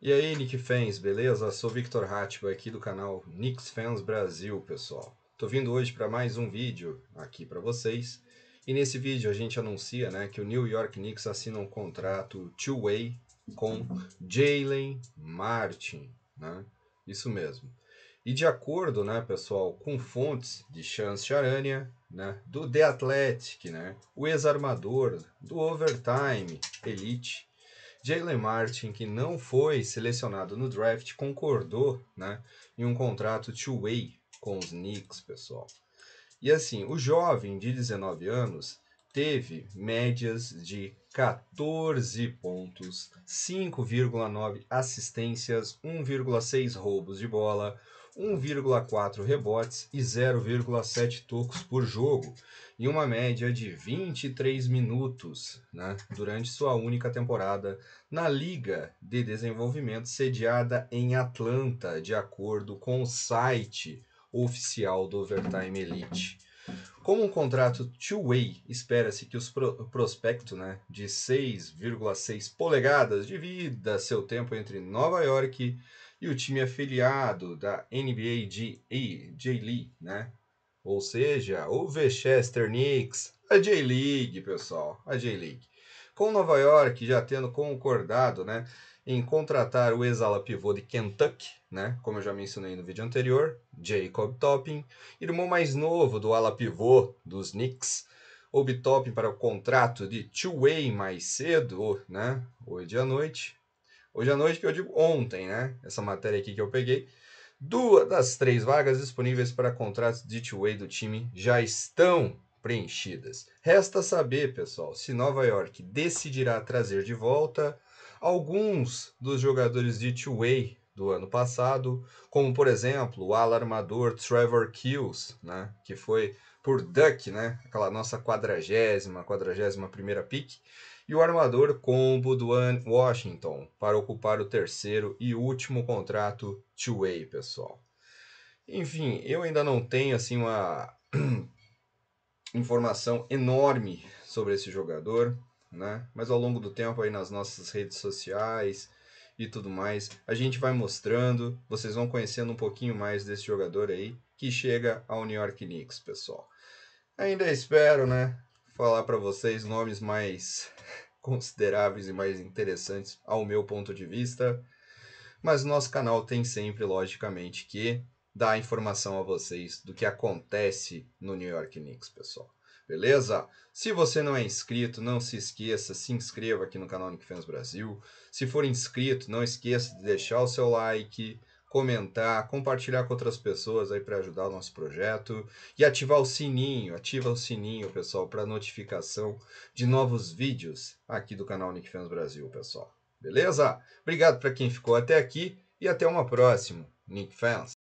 E aí, Nick Fans, beleza? Sou Victor Hatba aqui do canal Knicks Fans Brasil, pessoal. Tô vindo hoje para mais um vídeo aqui para vocês. E nesse vídeo a gente anuncia, né, que o New York Knicks assina um contrato two-way com Jalen Martin, né? Isso mesmo. E de acordo, né, pessoal, com fontes de Chance Charania, né, do The Athletic, né, o ex-armador do Overtime Elite Jalen Martin, que não foi selecionado no draft, concordou né, em um contrato two-way com os Knicks, pessoal. E assim, o jovem de 19 anos teve médias de 14 pontos, 5,9 assistências, 1,6 roubos de bola, 1,4 rebotes e 0,7 tocos por jogo, em uma média de 23 minutos né, durante sua única temporada na Liga de Desenvolvimento sediada em Atlanta, de acordo com o site oficial do Overtime Elite. Como um contrato two-way, espera-se que os pro prospecto né, de 6,6 polegadas divida seu tempo entre Nova York e o time afiliado da NBA de J-League, né? Ou seja, o Westchester Knicks, a J-League, pessoal, a J-League. Com Nova York já tendo concordado, né, em contratar o exala pivô de Kentucky, né, como eu já mencionei no vídeo anterior, Jacob Toppin, irmão mais novo do ala pivô dos Knicks, Obi Toppin para o contrato de two-way mais cedo, né, hoje à noite, hoje à noite, que eu digo ontem, né? Essa matéria aqui que eu peguei. Duas das três vagas disponíveis para contratos de two-way do time já estão preenchidas. Resta saber, pessoal, se Nova York decidirá trazer de volta alguns dos jogadores de two-way do ano passado, como por exemplo o alarmador Trevor Kills, né, que foi por Duck, né? Aquela nossa quadragésima, quadragésima primeira pick. E o armador combo do Washington para ocupar o terceiro e último contrato two-way, pessoal. Enfim, eu ainda não tenho assim uma informação enorme sobre esse jogador, né? Mas ao longo do tempo aí nas nossas redes sociais e tudo mais, a gente vai mostrando, vocês vão conhecendo um pouquinho mais desse jogador aí que chega ao New York Knicks, pessoal. Ainda espero, né, falar para vocês nomes mais consideráveis e mais interessantes ao meu ponto de vista, mas nosso canal tem sempre, logicamente, que dar informação a vocês do que acontece no New York Knicks, pessoal. Beleza? Se você não é inscrito, não se esqueça, se inscreva aqui no canal Nick Fans Brasil. Se for inscrito, não esqueça de deixar o seu like, comentar, compartilhar com outras pessoas aí para ajudar o nosso projeto e ativar o sininho, ativa o sininho, pessoal, para notificação de novos vídeos aqui do canal Nick Fans Brasil, pessoal. Beleza? Obrigado para quem ficou até aqui e até uma próxima, Nick Fans.